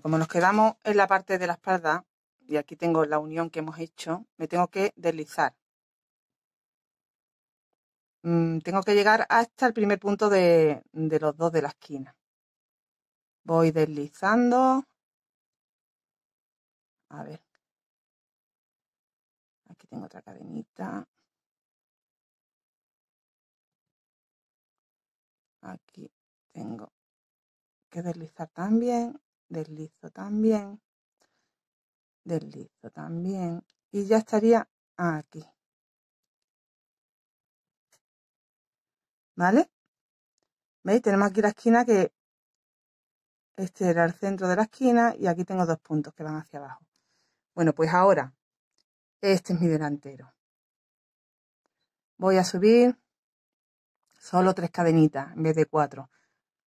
como nos quedamos en la parte de la espalda, y aquí tengo la unión que hemos hecho, me tengo que deslizar. Mm, tengo que llegar hasta el primer punto de, de los dos de la esquina. Voy deslizando. A ver. Aquí tengo otra cadenita. Aquí tengo que deslizar también deslizo también, deslizo también y ya estaría aquí. ¿Vale? ¿Veis? Tenemos aquí la esquina que este era el centro de la esquina y aquí tengo dos puntos que van hacia abajo. Bueno, pues ahora, este es mi delantero. Voy a subir solo tres cadenitas en vez de cuatro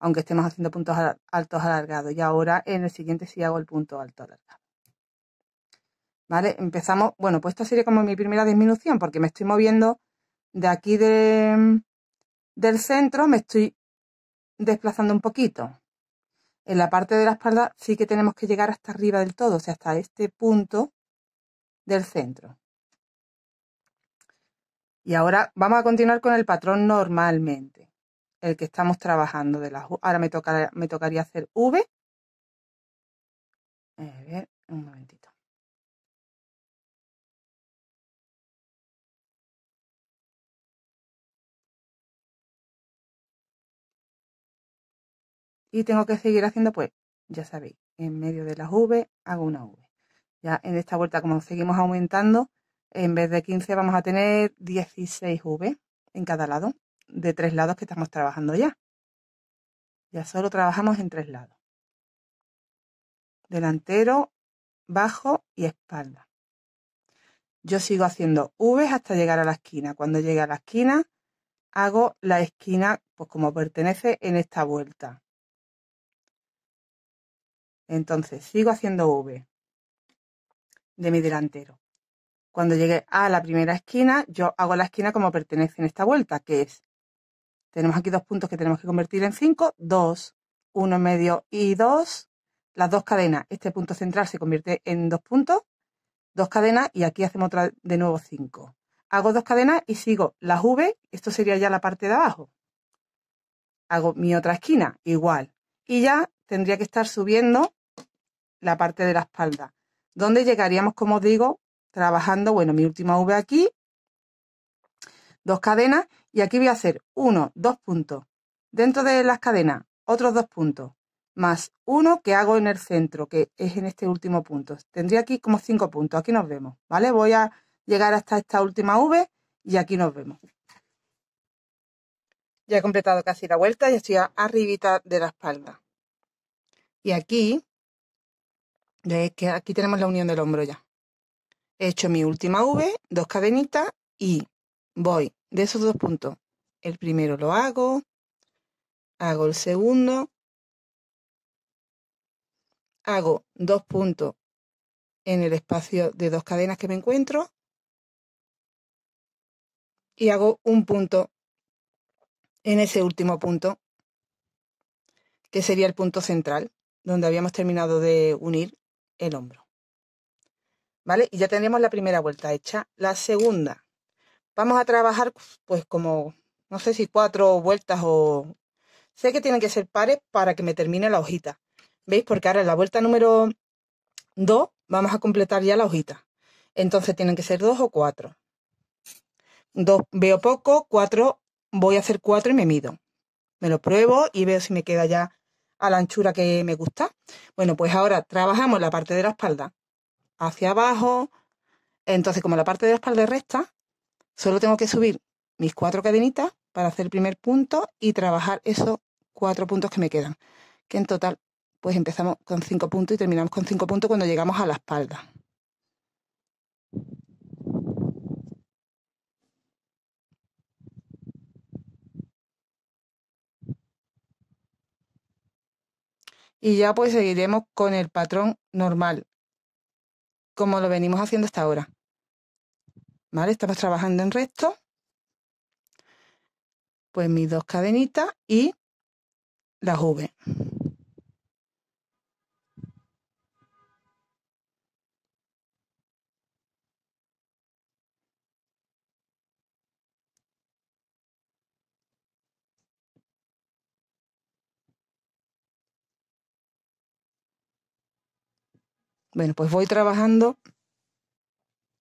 aunque estemos haciendo puntos altos alargados. Y ahora en el siguiente sí hago el punto alto alargado. ¿Vale? Empezamos, bueno, pues esta sería como mi primera disminución, porque me estoy moviendo de aquí del centro, me estoy desplazando un poquito. En la parte de la espalda sí que tenemos que llegar hasta arriba del todo, o sea, hasta este punto del centro. Y ahora vamos a continuar con el patrón normalmente el que estamos trabajando de las Ahora me, me tocaría hacer V. un momentito. Y tengo que seguir haciendo, pues, ya sabéis, en medio de las V hago una V. Ya en esta vuelta, como seguimos aumentando, en vez de 15 vamos a tener 16 V en cada lado de tres lados que estamos trabajando ya. Ya solo trabajamos en tres lados. Delantero, bajo y espalda. Yo sigo haciendo V hasta llegar a la esquina. Cuando llegue a la esquina, hago la esquina pues como pertenece en esta vuelta. Entonces, sigo haciendo V de mi delantero. Cuando llegue a la primera esquina, yo hago la esquina como pertenece en esta vuelta, que es tenemos aquí dos puntos que tenemos que convertir en cinco, dos, uno medio y dos. Las dos cadenas, este punto central se convierte en dos puntos, dos cadenas y aquí hacemos otra de nuevo cinco. Hago dos cadenas y sigo las V, esto sería ya la parte de abajo. Hago mi otra esquina, igual. Y ya tendría que estar subiendo la parte de la espalda, donde llegaríamos, como os digo, trabajando, bueno, mi última V aquí, dos cadenas y aquí voy a hacer uno dos puntos. Dentro de las cadenas, otros dos puntos. Más uno que hago en el centro, que es en este último punto. Tendría aquí como cinco puntos. Aquí nos vemos, ¿vale? Voy a llegar hasta esta última V y aquí nos vemos. Ya he completado casi la vuelta y estoy arribita de la espalda. Y aquí, veis que aquí tenemos la unión del hombro ya. He hecho mi última V, dos cadenitas y voy de esos dos puntos. El primero lo hago, hago el segundo, hago dos puntos en el espacio de dos cadenas que me encuentro y hago un punto en ese último punto, que sería el punto central, donde habíamos terminado de unir el hombro. ¿Vale? Y ya tenemos la primera vuelta hecha. La segunda. Vamos a trabajar pues como, no sé si cuatro vueltas o... Sé que tienen que ser pares para que me termine la hojita. ¿Veis? Porque ahora en la vuelta número 2 vamos a completar ya la hojita. Entonces tienen que ser dos o cuatro. Dos veo poco, cuatro voy a hacer cuatro y me mido. Me lo pruebo y veo si me queda ya a la anchura que me gusta. Bueno, pues ahora trabajamos la parte de la espalda hacia abajo. Entonces, como la parte de la espalda es recta, Solo tengo que subir mis cuatro cadenitas para hacer el primer punto y trabajar esos cuatro puntos que me quedan. Que en total, pues empezamos con cinco puntos y terminamos con cinco puntos cuando llegamos a la espalda. Y ya pues seguiremos con el patrón normal, como lo venimos haciendo hasta ahora. ¿Vale? Estamos trabajando en resto Pues mis dos cadenitas y la V. Bueno, pues voy trabajando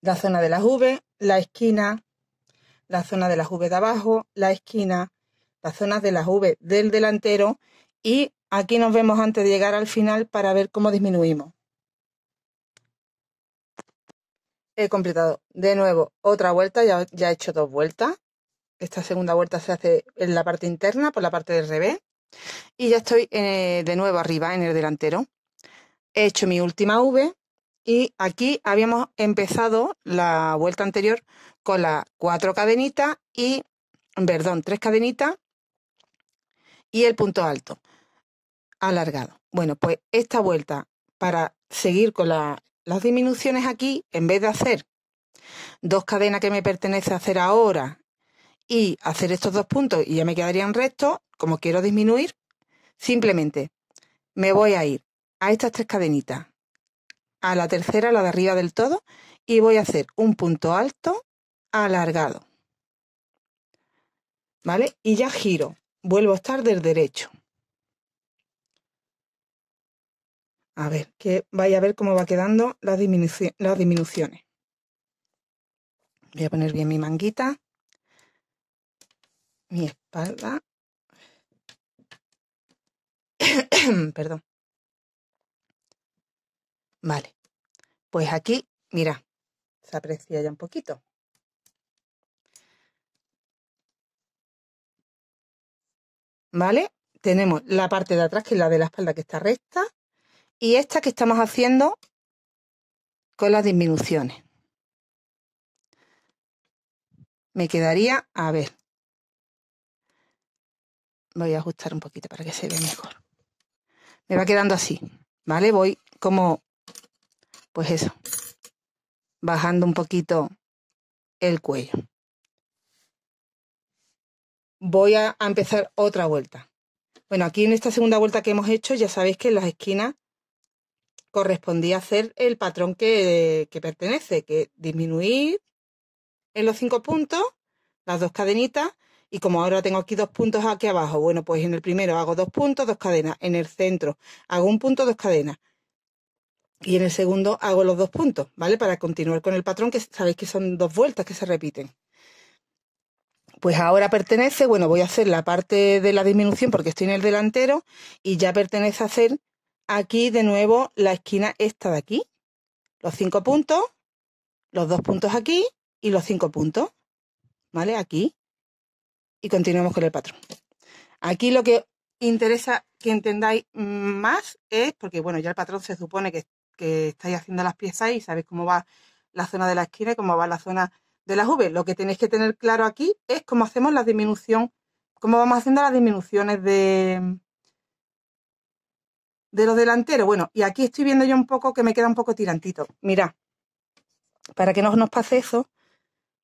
la zona de las V, la esquina, la zona de las V de abajo, la esquina, las zonas de las V del delantero y aquí nos vemos antes de llegar al final para ver cómo disminuimos. He completado de nuevo otra vuelta, ya, ya he hecho dos vueltas. Esta segunda vuelta se hace en la parte interna, por la parte del revés. Y ya estoy eh, de nuevo arriba en el delantero. He hecho mi última V y aquí habíamos empezado la vuelta anterior con las cuatro cadenitas y, perdón, tres cadenitas y el punto alto alargado. Bueno, pues esta vuelta para seguir con las disminuciones aquí, en vez de hacer dos cadenas que me pertenece hacer ahora y hacer estos dos puntos y ya me quedarían restos, como quiero disminuir, simplemente me voy a ir a estas tres cadenitas a la tercera, la de arriba del todo, y voy a hacer un punto alto alargado. ¿Vale? Y ya giro, vuelvo a estar del derecho. A ver, que vaya a ver cómo va quedando las, las disminuciones. Voy a poner bien mi manguita, mi espalda. Perdón. Vale, pues aquí, mira, se aprecia ya un poquito. ¿Vale? Tenemos la parte de atrás, que es la de la espalda que está recta, y esta que estamos haciendo con las disminuciones. Me quedaría, a ver, voy a ajustar un poquito para que se vea mejor. Me va quedando así, ¿vale? Voy como pues eso, bajando un poquito el cuello. Voy a, empezar otra vuelta. Bueno, aquí en esta segunda vuelta que hemos hecho, ya sabéis que en las esquinas correspondía hacer el patrón que, que pertenece, que disminuir en los cinco puntos, las dos cadenitas, y como ahora tengo aquí dos puntos aquí abajo, bueno, pues en el primero hago dos puntos, dos cadenas, en el centro hago un punto, dos cadenas, y en el segundo hago los dos puntos, ¿vale? Para continuar con el patrón, que sabéis que son dos vueltas que se repiten. Pues ahora pertenece, bueno, voy a hacer la parte de la disminución porque estoy en el delantero y ya pertenece a hacer aquí de nuevo la esquina esta de aquí. Los cinco puntos, los dos puntos aquí y los cinco puntos, ¿vale? Aquí. Y continuamos con el patrón. Aquí lo que interesa que entendáis más es, porque bueno, ya el patrón se supone que que estáis haciendo las piezas y sabéis cómo va la zona de la esquina y cómo va la zona de la V. Lo que tenéis que tener claro aquí es cómo hacemos la disminución, cómo vamos haciendo las disminuciones de, de los delanteros. Bueno, y aquí estoy viendo yo un poco que me queda un poco tirantito. Mira, para que no nos pase eso,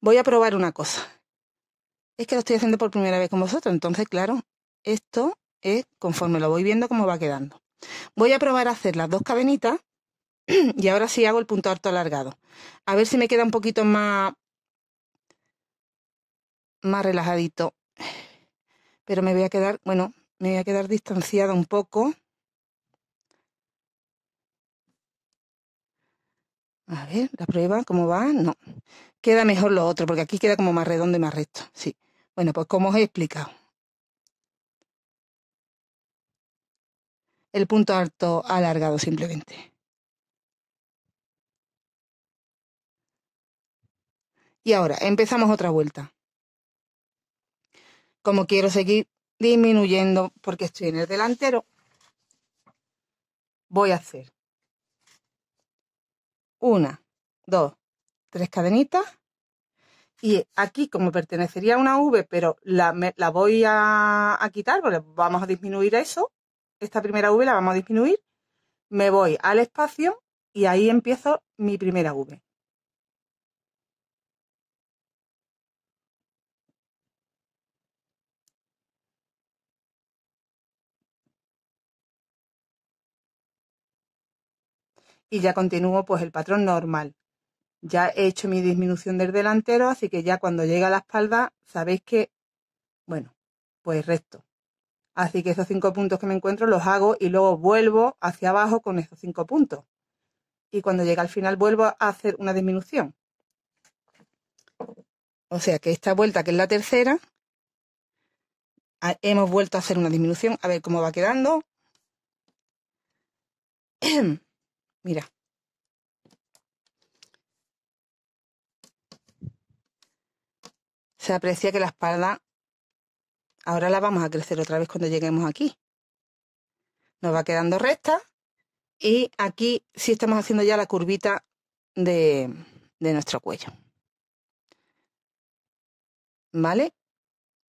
voy a probar una cosa. Es que lo estoy haciendo por primera vez con vosotros, entonces, claro, esto es conforme lo voy viendo cómo va quedando. Voy a probar a hacer las dos cadenitas y ahora sí hago el punto alto alargado. A ver si me queda un poquito más, más relajadito. Pero me voy a quedar, bueno, me voy a quedar distanciada un poco. A ver, la prueba, ¿cómo va? No. Queda mejor lo otro, porque aquí queda como más redondo y más recto. Sí. Bueno, pues como os he explicado. El punto alto alargado simplemente. Y ahora, empezamos otra vuelta. Como quiero seguir disminuyendo porque estoy en el delantero, voy a hacer una, dos, tres cadenitas. Y aquí, como pertenecería a una V, pero la, la voy a, a quitar, porque vamos a disminuir eso. Esta primera V la vamos a disminuir. Me voy al espacio y ahí empiezo mi primera V. y ya continúo pues el patrón normal. Ya he hecho mi disminución del delantero, así que ya cuando llega a la espalda sabéis que, bueno, pues recto. Así que esos cinco puntos que me encuentro los hago y luego vuelvo hacia abajo con esos cinco puntos. Y cuando llega al final vuelvo a hacer una disminución. O sea que esta vuelta, que es la tercera, ah, hemos vuelto a hacer una disminución. A ver cómo va quedando. Mira. Se aprecia que la espalda ahora la vamos a crecer otra vez cuando lleguemos aquí. Nos va quedando recta y aquí sí estamos haciendo ya la curvita de, de nuestro cuello. ¿Vale?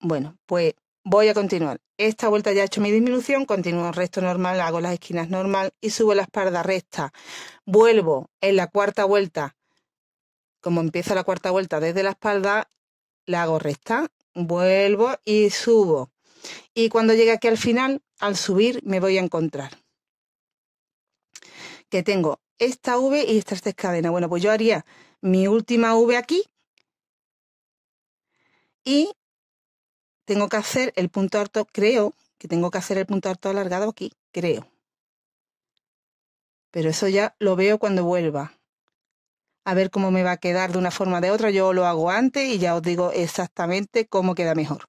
Bueno, pues Voy a continuar. Esta vuelta ya he hecho mi disminución, continúo resto normal, hago las esquinas normal y subo la espalda recta. Vuelvo en la cuarta vuelta. Como empieza la cuarta vuelta desde la espalda, la hago recta, vuelvo y subo. Y cuando llegue aquí al final, al subir me voy a encontrar que tengo esta V y estas tres cadenas. Bueno, pues yo haría mi última V aquí y tengo que hacer el punto alto, creo que tengo que hacer el punto alto alargado aquí, creo. Pero eso ya lo veo cuando vuelva. A ver cómo me va a quedar de una forma o de otra. Yo lo hago antes y ya os digo exactamente cómo queda mejor.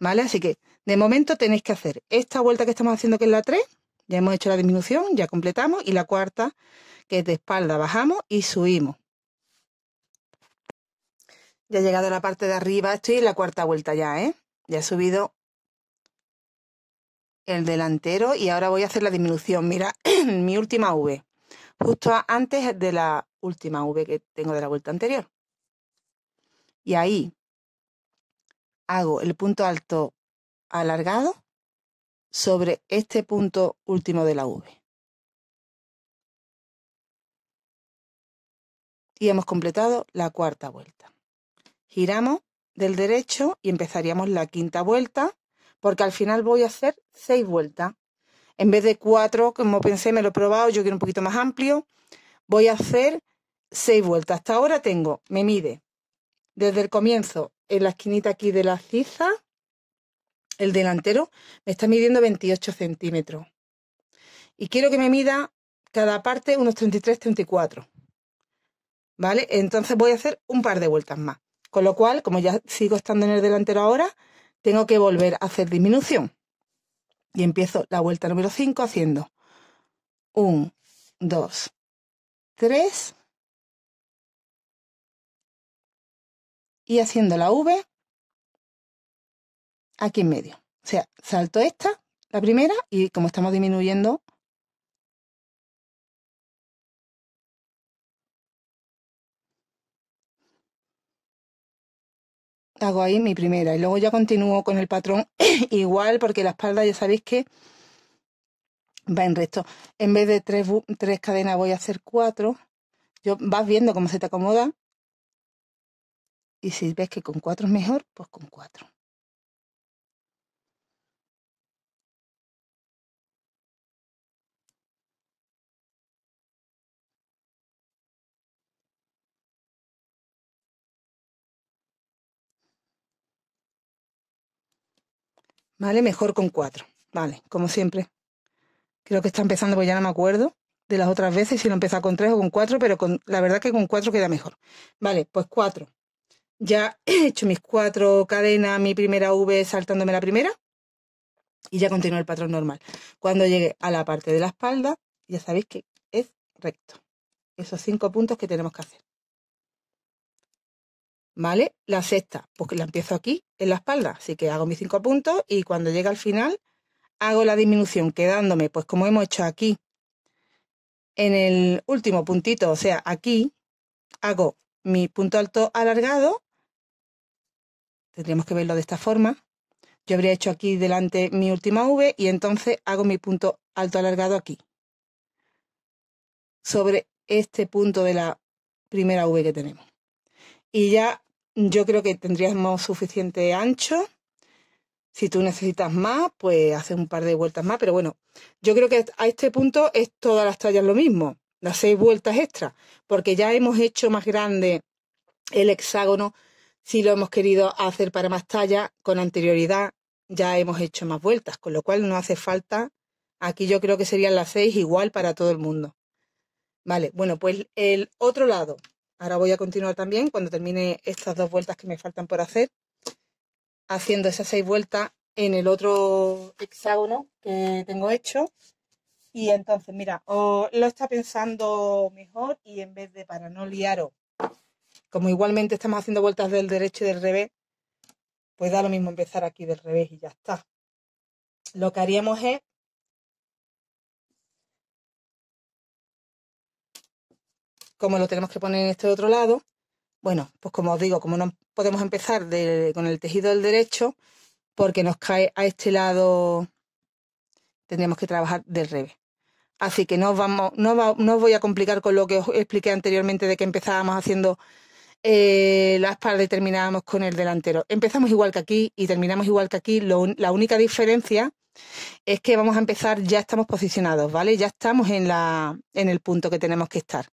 ¿Vale? Así que de momento tenéis que hacer esta vuelta que estamos haciendo, que es la 3. Ya hemos hecho la disminución, ya completamos. Y la cuarta, que es de espalda, bajamos y subimos. Ya he llegado a la parte de arriba, estoy en la cuarta vuelta ya, ¿eh? Ya he subido el delantero y ahora voy a hacer la disminución. Mira, mi última V. Justo antes de la última V que tengo de la vuelta anterior. Y ahí hago el punto alto alargado sobre este punto último de la V. Y hemos completado la cuarta vuelta. Giramos del derecho y empezaríamos la quinta vuelta, porque al final voy a hacer seis vueltas. En vez de cuatro, como pensé, me lo he probado, yo quiero un poquito más amplio, voy a hacer seis vueltas. Hasta ahora tengo, me mide desde el comienzo, en la esquinita aquí de la ciza, el delantero, me está midiendo 28 centímetros. Y quiero que me mida cada parte unos 33, 34. ¿Vale? Entonces voy a hacer un par de vueltas más. Con lo cual, como ya sigo estando en el delantero ahora, tengo que volver a hacer disminución. Y empiezo la vuelta número 5 haciendo 1, 2, 3 y haciendo la V aquí en medio. O sea, salto esta, la primera, y como estamos disminuyendo, hago ahí mi primera y luego ya continúo con el patrón igual porque la espalda ya sabéis que va en recto. En vez de tres, tres cadenas voy a hacer cuatro. Yo, vas viendo cómo se te acomoda y si ves que con cuatro es mejor, pues con cuatro. ¿vale? Mejor con cuatro, ¿vale? Como siempre. Creo que está empezando, porque ya no me acuerdo de las otras veces si lo empezaba con tres o con cuatro, pero con, la verdad que con cuatro queda mejor. Vale, pues cuatro. Ya he hecho mis cuatro cadenas, mi primera V saltándome la primera y ya continúo el patrón normal. Cuando llegue a la parte de la espalda, ya sabéis que es recto. Esos cinco puntos que tenemos que hacer. ¿Vale? La sexta, pues la empiezo aquí en la espalda. Así que hago mis cinco puntos y cuando llega al final hago la disminución quedándome, pues como hemos hecho aquí, en el último puntito, o sea, aquí hago mi punto alto alargado. Tendríamos que verlo de esta forma. Yo habría hecho aquí delante mi última V y entonces hago mi punto alto alargado aquí. Sobre este punto de la primera V que tenemos. Y ya yo creo que tendríamos suficiente ancho. Si tú necesitas más, pues haces un par de vueltas más. Pero bueno, yo creo que a este punto es todas las tallas lo mismo, las seis vueltas extra, porque ya hemos hecho más grande el hexágono si lo hemos querido hacer para más tallas con anterioridad ya hemos hecho más vueltas, con lo cual no hace falta. Aquí yo creo que serían las seis igual para todo el mundo. Vale, bueno, pues el otro lado. Ahora voy a continuar también cuando termine estas dos vueltas que me faltan por hacer, haciendo esas seis vueltas en el otro hexágono que tengo hecho. Y entonces, mira, lo está pensando mejor y en vez de para no liaros, como igualmente estamos haciendo vueltas del derecho y del revés, pues da lo mismo empezar aquí del revés y ya está. Lo que haríamos es Como lo tenemos que poner en este otro lado. Bueno, pues como os digo, como no podemos empezar con el tejido del derecho, porque nos cae a este lado, tendríamos que trabajar del revés. Así que no, vamos, no, voy a complicar con lo que os expliqué anteriormente de que empezábamos haciendo eh, las la espalda y terminábamos con el delantero. Empezamos igual que aquí y terminamos igual que aquí. la única diferencia es que vamos a empezar, ya estamos posicionados, ¿vale? Ya estamos en el punto que tenemos que estar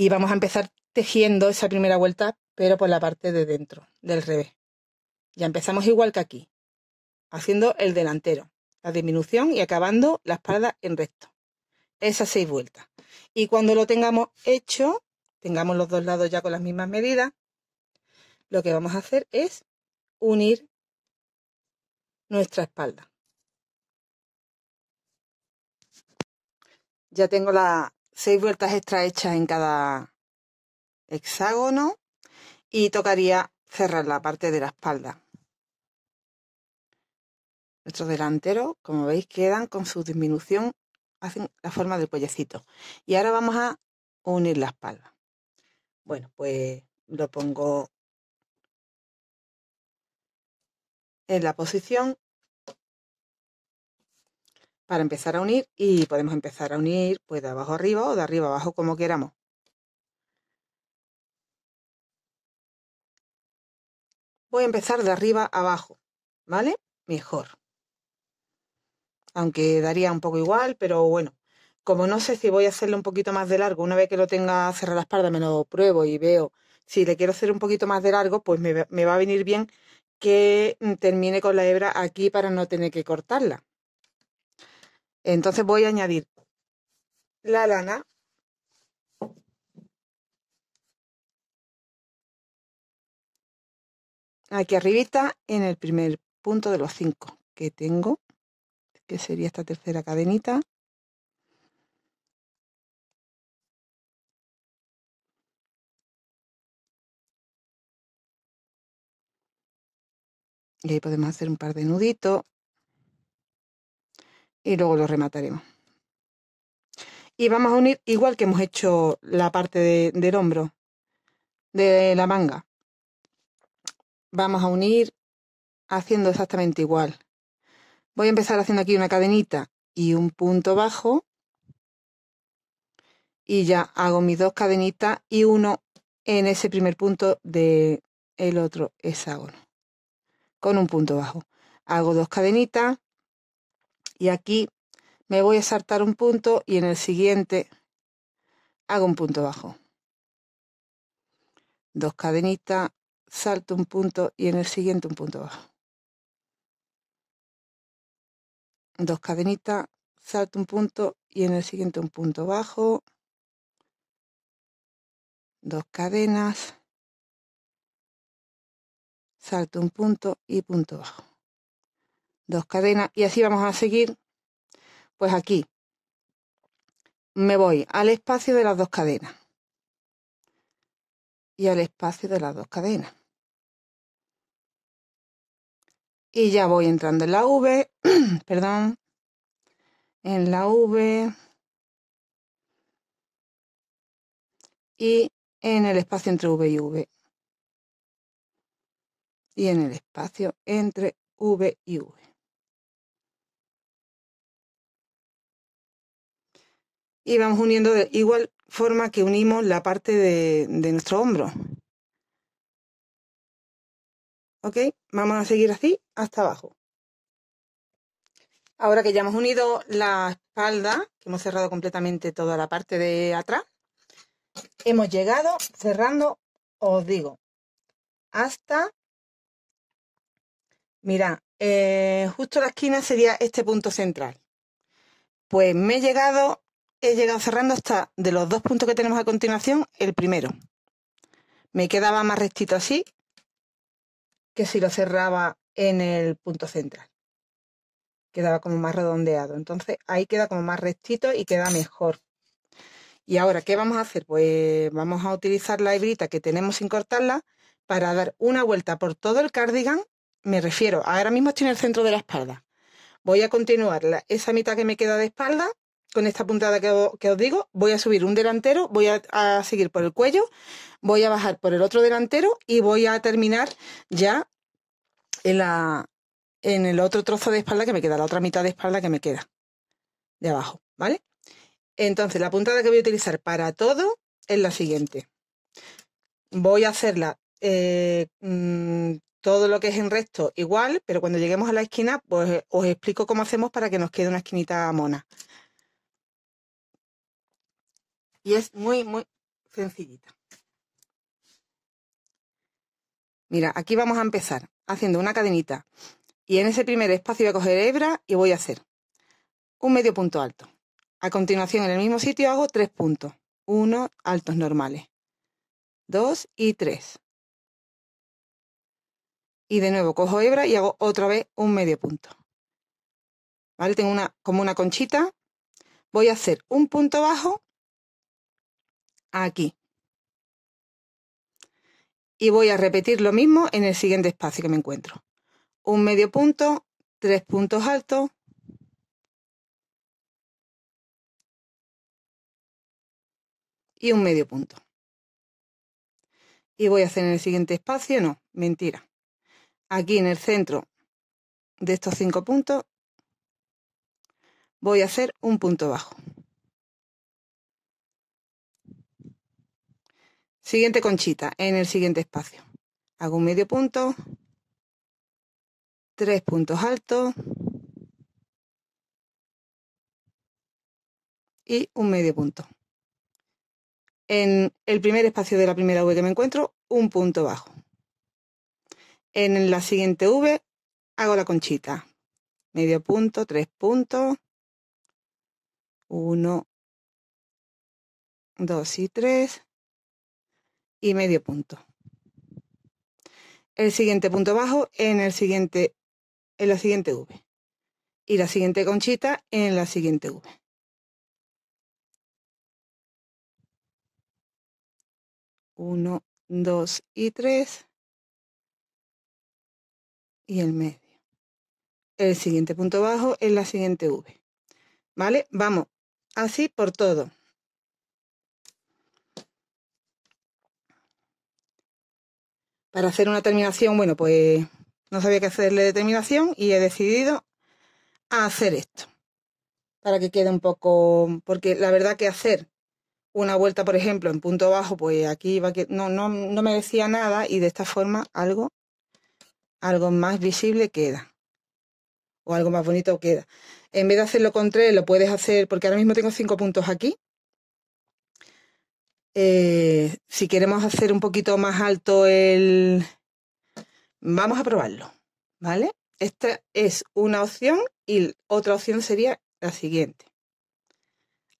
y vamos a empezar tejiendo esa primera vuelta, pero por la parte de dentro, del revés. Ya empezamos igual que aquí, haciendo el delantero, la disminución y acabando la espalda en recto. Esas seis vueltas. Y cuando lo tengamos hecho, tengamos los dos lados ya con las mismas medidas, lo que vamos a hacer es unir nuestra espalda. Ya tengo la, seis vueltas extra hechas en cada hexágono y tocaría cerrar la parte de la espalda. Nuestros delanteros, como veis, quedan con su disminución, hacen la forma del pollecito. Y ahora vamos a unir la espalda. Bueno, pues lo pongo en la posición para empezar a unir y podemos empezar a unir pues de abajo arriba o de arriba abajo como queramos. Voy a empezar de arriba abajo, ¿vale? Mejor. Aunque daría un poco igual, pero bueno, como no sé si voy a hacerlo un poquito más de largo, una vez que lo tenga cerrada la espalda me lo pruebo y veo si le quiero hacer un poquito más de largo, pues me va a venir bien que termine con la hebra aquí para no tener que cortarla. Entonces voy a añadir la lana. Aquí arribita en el primer punto de los cinco que tengo, que sería esta tercera cadenita. Y ahí podemos hacer un par de nuditos y luego lo remataremos. Y vamos a unir igual que hemos hecho la parte del hombro, de la manga. Vamos a unir haciendo exactamente igual. Voy a empezar haciendo aquí una cadenita y un punto bajo. Y ya hago mis dos cadenitas y uno en ese primer punto del el otro hexágono. Con un punto bajo. Hago dos cadenitas y aquí me voy a saltar un punto y en el siguiente hago un punto bajo. Dos cadenitas, salto un punto y en el siguiente un punto bajo. Dos cadenitas, salto un punto y en el siguiente un punto bajo. Dos cadenas, salto un punto y punto bajo dos cadenas y así vamos a seguir pues aquí me voy al espacio de las dos cadenas y al espacio de las dos cadenas y ya voy entrando en la V perdón en la V y en el espacio entre V y V y en el espacio entre V y V y vamos uniendo de igual forma que unimos la parte de, nuestro hombro. ¿Ok? Vamos a seguir así hasta abajo. Ahora que ya hemos unido la espalda, que hemos cerrado completamente toda la parte de atrás, hemos llegado cerrando, os digo, hasta, mira, eh, justo la esquina sería este punto central. Pues me he llegado he llegado cerrando hasta de los dos puntos que tenemos a continuación, el primero. Me quedaba más rectito así que si lo cerraba en el punto central. Quedaba como más redondeado. Entonces ahí queda como más rectito y queda mejor. Y ahora, ¿qué vamos a hacer? Pues vamos a utilizar la hebrita que tenemos sin cortarla para dar una vuelta por todo el cardigan. Me refiero, ahora mismo estoy en el centro de la espalda. Voy a continuar esa mitad que me queda de espalda con esta puntada que os, digo, voy a subir un delantero, voy a, seguir por el cuello, voy a bajar por el otro delantero y voy a terminar ya en, el otro trozo de espalda que me queda, la otra mitad de espalda que me queda de abajo, ¿vale? Entonces, la puntada que voy a utilizar para todo es la siguiente. Voy a hacerla eh, mm, todo lo que es en recto igual, pero cuando lleguemos a la esquina, pues os explico cómo hacemos para que nos quede una esquinita mona. Y es muy, muy sencillita. Mira, aquí vamos a empezar haciendo una cadenita. Y en ese primer espacio voy a coger hebra y voy a hacer un medio punto alto. A continuación, en el mismo sitio hago tres puntos. Uno, altos normales. Dos y tres. Y de nuevo cojo hebra y hago otra vez un medio punto. ¿Vale? Tengo una, como una conchita. Voy a hacer un punto bajo aquí. Y voy a repetir lo mismo en el siguiente espacio que me encuentro. Un medio punto, tres puntos altos. Y un medio punto. Y voy a hacer en el siguiente espacio, no, mentira. Aquí en el centro de estos cinco puntos voy a hacer un punto bajo. Siguiente conchita en el siguiente espacio. Hago un medio punto, tres puntos altos y un medio punto. En el primer espacio de la primera V que me encuentro, un punto bajo. En la siguiente V hago la conchita. Medio punto, tres puntos, uno, dos y tres y medio punto. El siguiente punto bajo en el siguiente en la siguiente V y la siguiente conchita en la siguiente V. Uno, dos y tres. Y el medio. El siguiente punto bajo en la siguiente V. ¿Vale? Vamos así por todo. para hacer una terminación, bueno, pues no sabía qué hacerle de terminación y he decidido hacer esto para que quede un poco, porque la verdad que hacer una vuelta, por ejemplo, en punto bajo, pues aquí va que no, no, no me decía nada y de esta forma algo, algo más visible queda o algo más bonito queda. En vez de hacerlo con tres, lo puedes hacer, porque ahora mismo tengo cinco puntos aquí eh, si queremos hacer un poquito más alto el... Vamos a probarlo, ¿vale? Esta es una opción y otra opción sería la siguiente.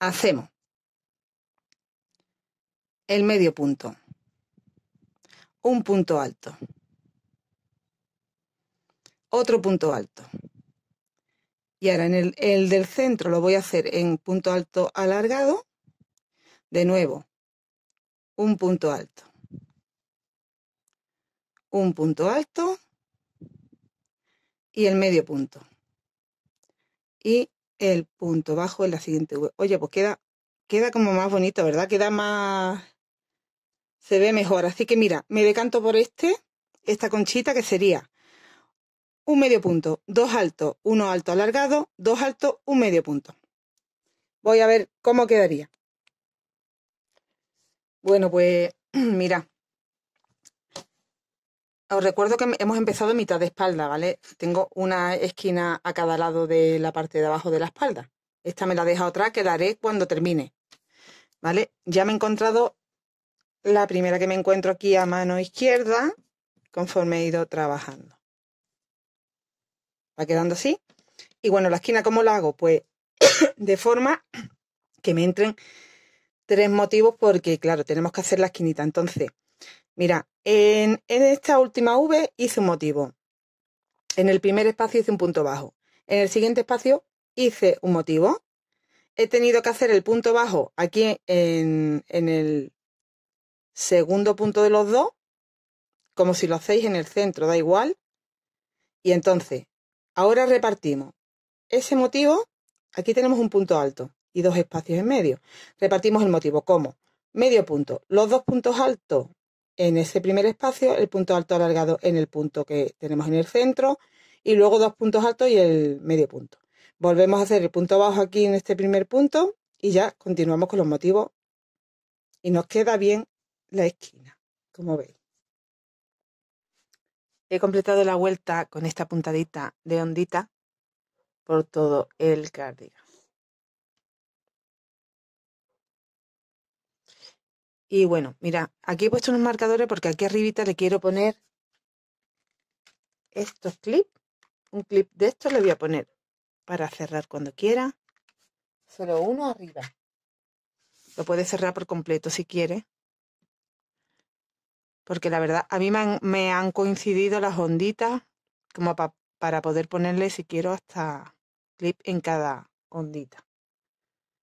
Hacemos el medio punto, un punto alto, otro punto alto. Y ahora en el del centro lo voy a hacer en punto alto alargado. De nuevo, un punto alto, un punto alto y el medio punto. Y el punto bajo en la siguiente Oye, pues queda, queda como más bonito, ¿verdad? Queda más... Se ve mejor. Así que mira, me decanto por este, esta conchita que sería un medio punto, dos altos, uno alto alargado, dos altos, un medio punto. Voy a ver cómo quedaría. Bueno, pues mira, os recuerdo que hemos empezado en mitad de espalda, ¿vale? Tengo una esquina a cada lado de la parte de abajo de la espalda. Esta me la deja otra que cuando termine, ¿vale? Ya me he encontrado la primera que me encuentro aquí a mano izquierda conforme he ido trabajando. Va quedando así. Y bueno, la esquina, ¿cómo la hago? Pues de forma que me entren tres motivos porque, claro, tenemos que hacer la esquinita. Entonces, mira, en, esta última V hice un motivo. En el primer espacio hice un punto bajo. En el siguiente espacio hice un motivo. He tenido que hacer el punto bajo aquí en, en el segundo punto de los dos, como si lo hacéis en el centro, da igual. Y entonces, ahora repartimos ese motivo. Aquí tenemos un punto alto y dos espacios en medio. Repartimos el motivo como medio punto, los dos puntos altos en ese primer espacio, el punto alto alargado en el punto que tenemos en el centro y luego dos puntos altos y el medio punto. Volvemos a hacer el punto bajo aquí en este primer punto y ya continuamos con los motivos y nos queda bien la esquina, como veis. He completado la vuelta con esta puntadita de ondita por todo el cardigan. Y bueno, mira, aquí he puesto unos marcadores porque aquí arribita le quiero poner estos clips. Un clip de estos le voy a poner para cerrar cuando quiera. Solo uno arriba. Lo puede cerrar por completo si quiere. Porque la verdad, a mí me han, coincidido las onditas como para poder ponerle, si quiero, hasta clip en cada ondita.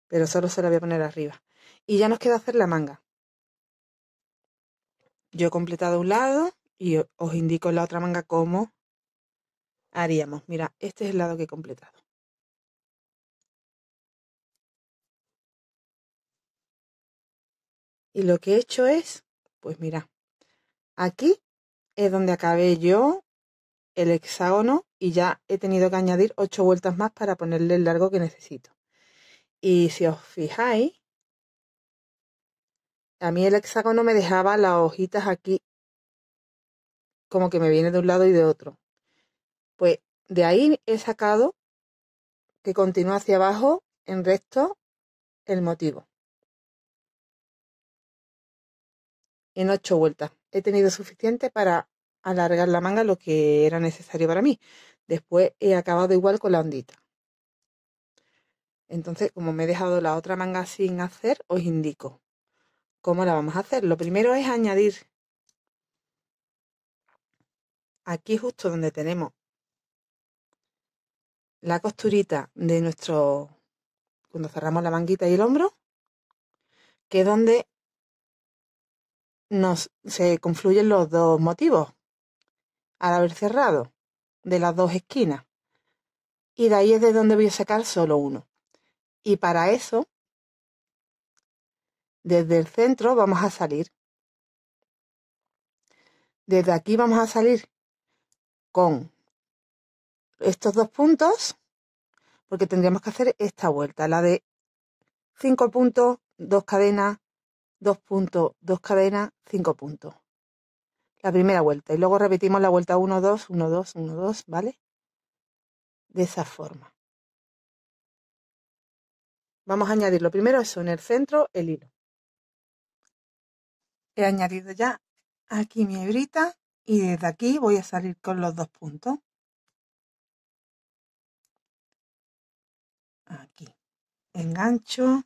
Pero solo se la voy a poner arriba. Y ya nos queda hacer la manga. Yo he completado un lado y os indico en la otra manga cómo haríamos. Mira, este es el lado que he completado. Y lo que he hecho es, pues mira, aquí es donde acabé yo el hexágono y ya he tenido que añadir ocho vueltas más para ponerle el largo que necesito. Y si os fijáis, a mí el hexágono me dejaba las hojitas aquí, como que me viene de un lado y de otro. Pues de ahí he sacado que continúa hacia abajo en recto el motivo. En ocho vueltas. He tenido suficiente para alargar la manga lo que era necesario para mí. Después he acabado igual con la ondita. Entonces, como me he dejado la otra manga sin hacer, os indico. ¿Cómo la vamos a hacer? Lo primero es añadir aquí justo donde tenemos la costurita de nuestro, cuando cerramos la manguita y el hombro, que es donde nos, se confluyen los dos motivos al haber cerrado de las dos esquinas. Y de ahí es de donde voy a sacar solo uno. Y para eso desde el centro vamos a salir. Desde aquí vamos a salir con estos dos puntos, porque tendríamos que hacer esta vuelta, la de 5 puntos, dos cadenas, dos puntos, dos cadenas, 5 puntos. La primera vuelta. Y luego repetimos la vuelta 1, 2, 1, 2, 1, 2, ¿vale? De esa forma. Vamos a añadir lo primero eso en el centro, el hilo he añadido ya aquí mi hebrita y desde aquí voy a salir con los dos puntos. Aquí, engancho.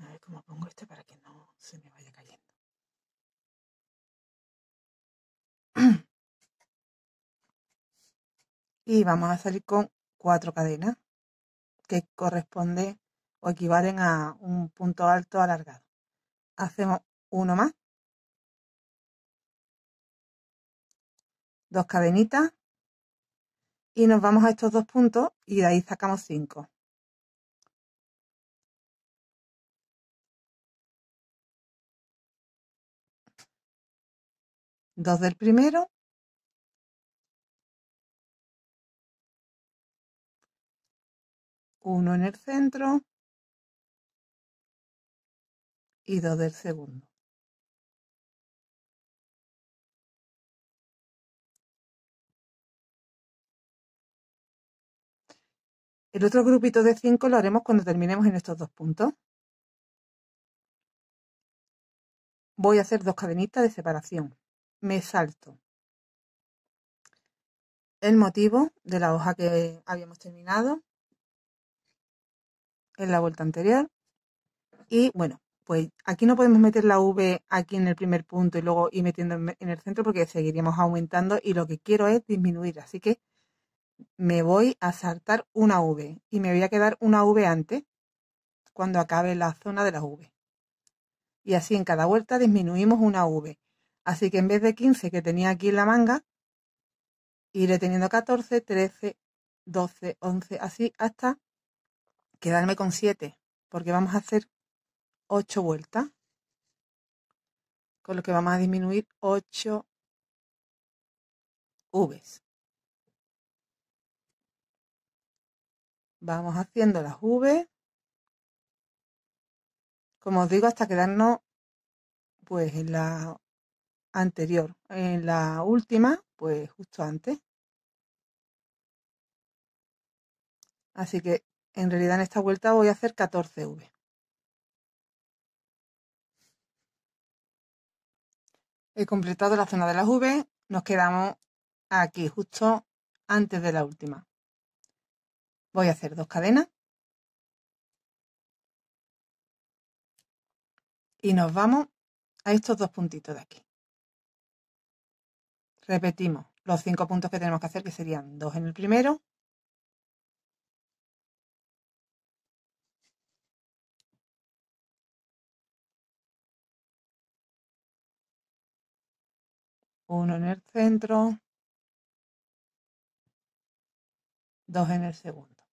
A ver cómo pongo este para que no se me vaya cayendo. Y vamos a salir con cuatro cadenas que corresponden o equivalen a un punto alto alargado hacemos uno más dos cadenitas y nos vamos a estos dos puntos y de ahí sacamos cinco dos del primero uno en el centro y dos del segundo. El otro grupito de 5 lo haremos cuando terminemos en estos dos puntos. Voy a hacer dos cadenitas de separación. Me salto el motivo de la hoja que habíamos terminado en la vuelta anterior. Y bueno, pues, aquí no podemos meter la V aquí en el primer punto y luego ir metiendo en el centro porque seguiríamos aumentando y lo que quiero es disminuir. Así que me voy a saltar una V y me voy a quedar una V antes cuando acabe la zona de la V. Y así en cada vuelta disminuimos una V. Así que en vez de 15 que tenía aquí en la manga, iré teniendo 14, 13, 12, 11, así hasta quedarme con 7, porque vamos a hacer 8 vueltas, con lo que vamos a disminuir 8 Vs. Vamos haciendo las V, como os digo, hasta quedarnos pues en la anterior, en la última, pues justo antes. Así que en realidad en esta vuelta voy a hacer 14 V. He completado la zona de las V, nos quedamos aquí justo antes de la última. Voy a hacer dos cadenas. Y nos vamos a estos dos puntitos de aquí. Repetimos los cinco puntos que tenemos que hacer, que serían dos en el primero, Uno en el centro, dos en el segundo.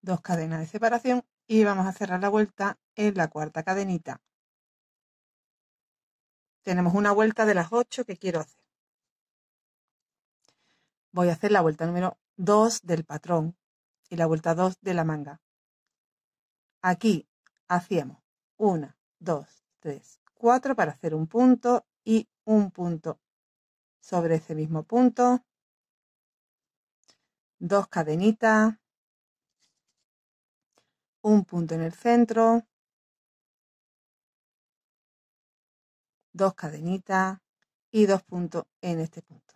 Dos cadenas de separación y vamos a cerrar la vuelta en la cuarta cadenita. Tenemos una vuelta de las 8 que quiero hacer. Voy a hacer la vuelta número 2 del patrón y la vuelta 2 de la manga. Aquí hacíamos 1, 2, 3, 4 para hacer un punto y un punto sobre ese mismo punto. Dos cadenitas. Un punto en el centro. Dos cadenitas y dos puntos en este punto.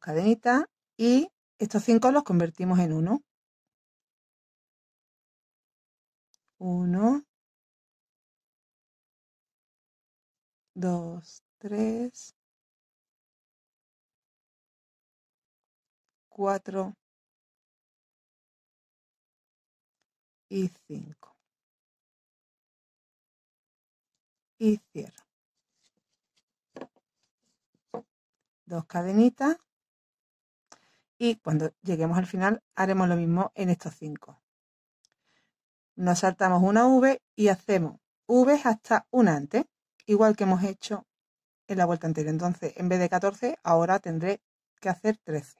cadenitas y estos cinco los convertimos en uno 1 2 3 4 y 5 y cierro dos cadenitas y cuando lleguemos al final haremos lo mismo en estos cinco. Nos saltamos una V y hacemos V hasta una antes, igual que hemos hecho en la vuelta anterior. Entonces, en vez de 14, ahora tendré que hacer 13.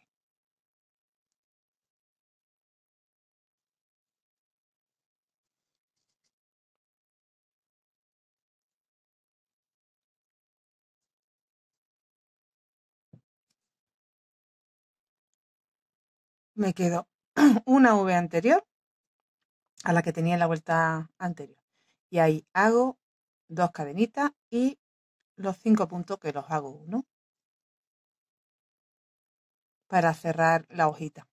me quedo una V anterior a la que tenía en la vuelta anterior. Y ahí hago dos cadenitas y los cinco puntos que los hago uno para cerrar la hojita.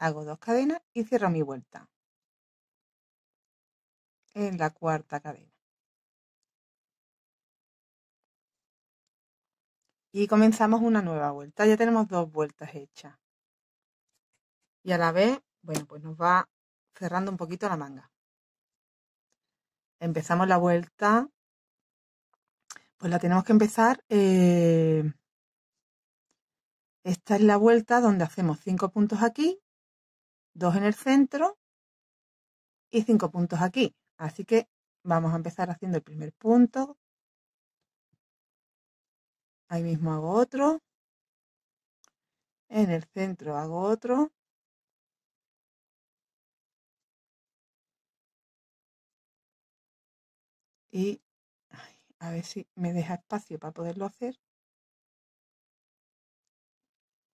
hago dos cadenas y cierro mi vuelta en la cuarta cadena y comenzamos una nueva vuelta ya tenemos dos vueltas hechas y a la vez bueno pues nos va cerrando un poquito la manga empezamos la vuelta pues la tenemos que empezar eh, esta es la vuelta donde hacemos cinco puntos aquí Dos en el centro y cinco puntos aquí. Así que vamos a empezar haciendo el primer punto. Ahí mismo hago otro. En el centro hago otro. Y a ver si me deja espacio para poderlo hacer.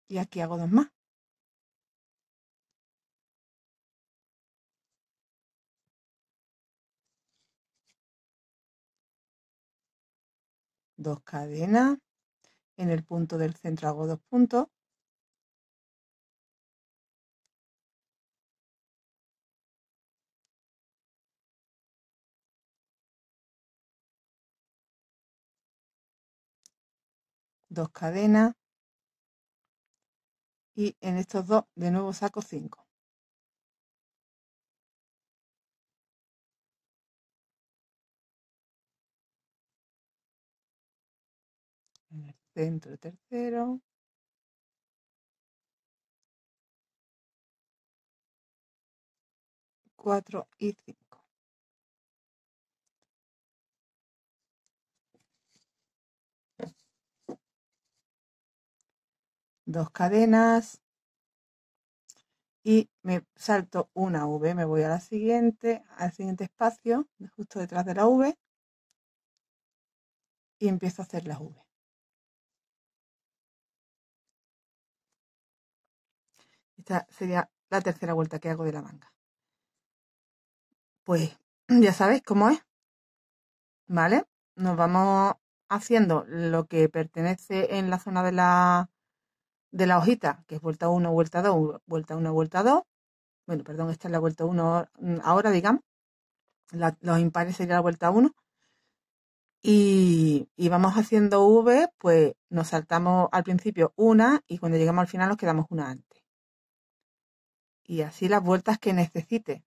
Y aquí hago dos más. dos cadenas, en el punto del centro hago dos puntos, dos cadenas y en estos dos de nuevo saco cinco centro tercero. Cuatro y cinco. Dos cadenas. Y me salto una V, me voy a la siguiente, al siguiente espacio, justo detrás de la V, y empiezo a hacer la V. Esta sería la tercera vuelta que hago de la manga. Pues ya sabéis cómo es. ¿Vale? Nos vamos haciendo lo que pertenece en la zona de la, de la hojita, que es vuelta 1, vuelta 2, vuelta 1, vuelta 2. Bueno, perdón, esta es la vuelta 1 mm, ahora, digamos. los impares sería la vuelta 1. Y, vamos haciendo V, pues nos saltamos al principio una y cuando llegamos al final nos quedamos una y así las vueltas que necesite.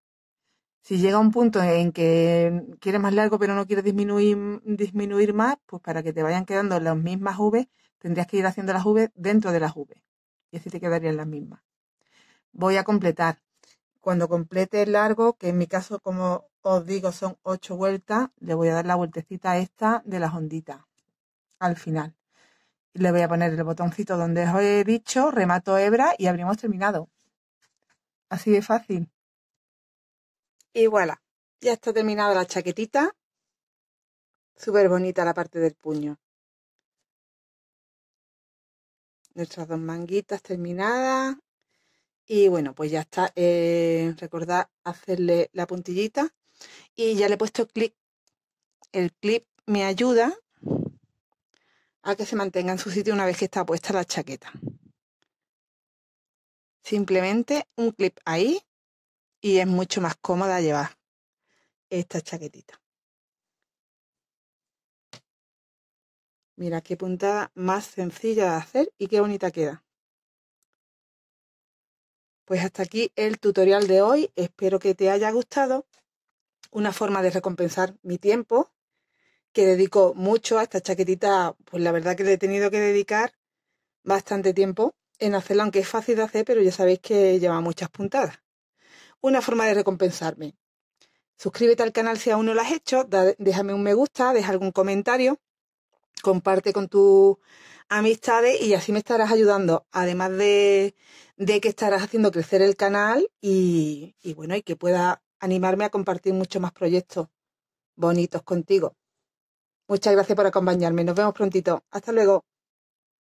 Si llega un punto en que quieres más largo pero no quiere disminuir, disminuir más, pues para que te vayan quedando las mismas V, tendrías que ir haciendo las V dentro de las V. Y así te quedarían las mismas. Voy a completar. Cuando complete el largo, que en mi caso, como os digo, son ocho vueltas, le voy a dar la vueltecita esta de las onditas al final. le voy a poner el botoncito donde os he dicho, remato hebra y habríamos terminado. Así de fácil. Y voilà, ya está terminada la chaquetita. Súper bonita la parte del puño. Nuestras dos manguitas terminadas. Y bueno, pues ya está. Eh, recordad hacerle la puntillita. Y ya le he puesto clip. El clip me ayuda a que se mantenga en su sitio una vez que está puesta la chaqueta. Simplemente un clip ahí y es mucho más cómoda llevar esta chaquetita. Mira qué puntada más sencilla de hacer y qué bonita queda. Pues hasta aquí el tutorial de hoy. Espero que te haya gustado. Una forma de recompensar mi tiempo, que dedico mucho a esta chaquetita, pues la verdad que he tenido que dedicar bastante tiempo en hacerlo, aunque es fácil de hacer, pero ya sabéis que lleva muchas puntadas. Una forma de recompensarme. Suscríbete al canal si aún no lo has hecho, déjame un me gusta, deja algún comentario, comparte con tus amistades y así me estarás ayudando, además de, de que estarás haciendo crecer el canal y, y bueno, y que pueda animarme a compartir muchos más proyectos bonitos contigo. Muchas gracias por acompañarme. Nos vemos prontito. Hasta luego.